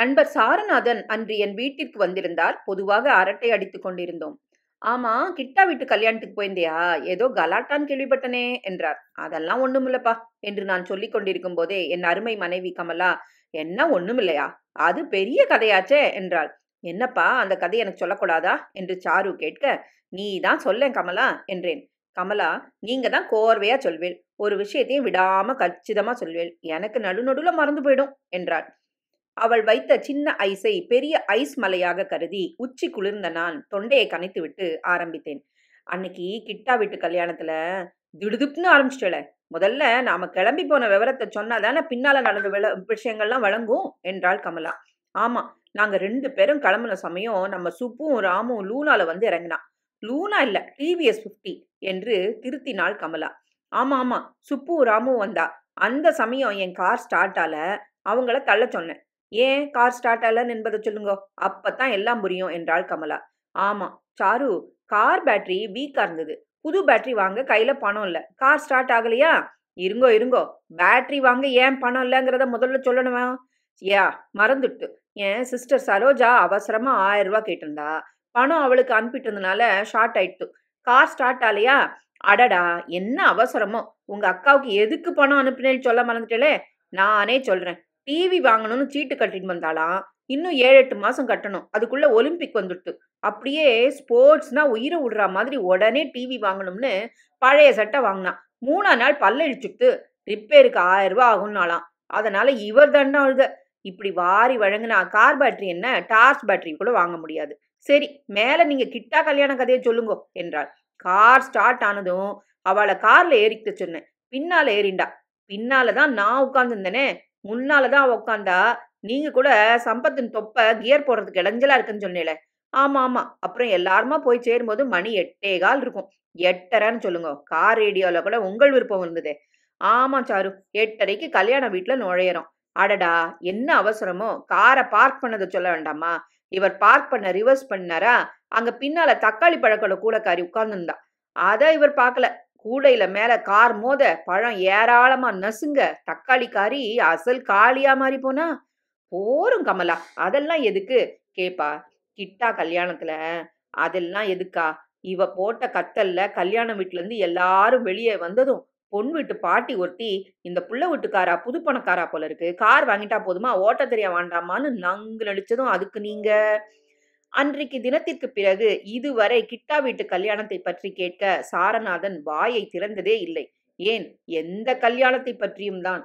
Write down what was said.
நண்பர் சாரநாதன் அன்று என் வீட்டிற்கு வந்திருந்தார் பொதுவாக அரட்டை அடித்துக் கொண்டிருந்தோம் ஆமா கிட்டா வீட்டு கல்யாணத்துக்கு போயிருந்தியா ஏதோ கலாட்டான் கேள்விப்பட்டனே என்றார் அதெல்லாம் ஒண்ணுமில்லப்பா என்று நான் சொல்லிக் கொண்டிருக்கும் போதே என் அருமை மனைவி கமலா என்ன ஒண்ணுமில்லையா அது பெரிய கதையாச்சே என்றாள் என்னப்பா அந்த கதை எனக்கு சொல்லக்கூடாதா என்று சாரு கேட்க நீ தான் சொல்லேன் கமலா என்றேன் கமலா நீங்க தான் கோர்வையா சொல்வேள் ஒரு விஷயத்தையும் விடாம கச்சிதமா சொல்வேள் எனக்கு நடுநடுல மறந்து போயிடும் என்றாள் அவள் வைத்த சின்ன ஐஸை பெரிய ஐஸ் மலையாக கருதி உச்சி குளிர்ந்த நான் தொண்டையை கனைத்துவிட்டு ஆரம்பித்தேன் அன்னைக்கு கிட்டா வீட்டு கல்யாணத்துல திடுதுப்னு ஆரம்பிச்சிட்டல முதல்ல நாம கிளம்பி போன விவரத்தை சொன்னாதானே பின்னால நடந்த விள விஷயங்கள்லாம் வழங்கும் என்றாள் கமலா ஆமா நாங்க ரெண்டு பேரும் கிளம்புன சமயம் நம்ம சுப்பும் ராமும் லூனால வந்து இறங்கினான் லூனா இல்ல டிவிஎஸ் ஃபிஃப்டி என்று திருத்தினாள் கமலா ஆமா ஆமா சுப்பும் ராமும் வந்தா அந்த சமயம் என் கார் ஆல அவங்கள தள்ள சொன்னேன் ஏன் கார் ஸ்டார்ட் ஆகலன்னு என்பதை சொல்லுங்க அப்பத்தான் எல்லாம் புரியும் என்றாள் கமலா ஆமாம் சாரு கார் பேட்டரி வீக்காக இருந்தது புது பேட்டரி வாங்க கையில் பணம் இல்லை கார் ஸ்டார்ட் ஆகலையா இருங்கோ இருங்கோ பேட்டரி வாங்க ஏன் பணம் இல்லைங்கிறத முதல்ல சொல்லணுமா யா மறந்துட்டு என் சிஸ்டர் சரோஜா அவசரமாக ஆயிரம் ரூபா கேட்டிருந்தா பணம் அவளுக்கு அனுப்பிட்டு இருந்தனால ஷார்ட் ஆயிட்டு கார் ஸ்டார்ட் ஆலையா அடடா என்ன அவசரமோ உங்கள் அக்காவுக்கு எதுக்கு பணம் அனுப்புனேன்னு சொல்ல மறந்துட்டேளே நானே சொல்கிறேன் டிவி வாங்கணும்னு சீட்டு கட்டிட்டு வந்தாலாம் இன்னும் ஏழு எட்டு மாதம் கட்டணும் அதுக்குள்ளே ஒலிம்பிக் வந்துடுது அப்படியே ஸ்போர்ட்ஸ்னால் உயிரை விடுற மாதிரி உடனே டிவி வாங்கணும்னு பழைய சட்டை வாங்கினான் மூணா நாள் பல்லழிச்சுட்டு ரிப்பேருக்கு ஆயிரரூபா ஆகும்னாலாம் அதனால் இவர் தண்டம் அழுத இப்படி வாரி வழங்கினா கார் பேட்டரி என்ன டார்ச் பேட்டரி கூட வாங்க முடியாது சரி மேலே நீங்கள் கிட்டா கல்யாண கதையை சொல்லுங்கோ என்றாள் கார் ஸ்டார்ட் ஆனதும் அவளை காரில் ஏறிக்கிட்டு சொன்னேன் பின்னால் ஏறிண்டா பின்னால் தான் நான் உட்காந்துருந்தேனே முன்னால தான் அவள் உட்காந்தா நீங்க கூட சம்பத்தின் தொப்பை கியர் போடுறதுக்கு இடைஞ்சலா இருக்குன்னு சொன்னீங்களே ஆமா ஆமா அப்புறம் எல்லாருமா போய் சேரும்போது மணி எட்டே கால் இருக்கும் எட்டரைன்னு சொல்லுங்க கார் ரேடியோல கூட உங்கள் விருப்பம் இருந்தது ஆமா சாரு எட்டரைக்கு கல்யாண வீட்டுல நுழையிறோம் அடடா என்ன அவசரமோ காரை பார்க் பண்ணதை சொல்ல வேண்டாமா இவர் பார்க் பண்ண ரிவர்ஸ் பண்ணாரா அங்க பின்னால தக்காளி பழக்கோட கூடக்காரி உட்கார்ந்துருந்தா அதை இவர் பார்க்கல கூடையில மேல கார் மோத பழம் ஏராளமா நசுங்க தக்காளி காரி அசல் காலியா மாறி போனா போரும் கமலா அதெல்லாம் எதுக்கு கேப்பா கிட்டா கல்யாணத்துல அதெல்லாம் எதுக்கா இவ போட்ட கத்தல்ல கல்யாண வீட்டுல இருந்து எல்லாரும் வெளியே வந்ததும் பொன் வீட்டு பாட்டி ஒருத்தி இந்த புள்ள வீட்டுக்காரா புது பணக்காரா போல இருக்கு கார் வாங்கிட்டா போதுமா ஓட்ட தெரிய வேண்டாமான்னு நங்கு நடிச்சதும் அதுக்கு நீங்க அன்றைக்கு தினத்திற்கு பிறகு இதுவரை கிட்டா வீட்டு கல்யாணத்தை பற்றி கேட்க சாரநாதன் வாயை திறந்ததே இல்லை ஏன் எந்த கல்யாணத்தை பற்றியும் தான்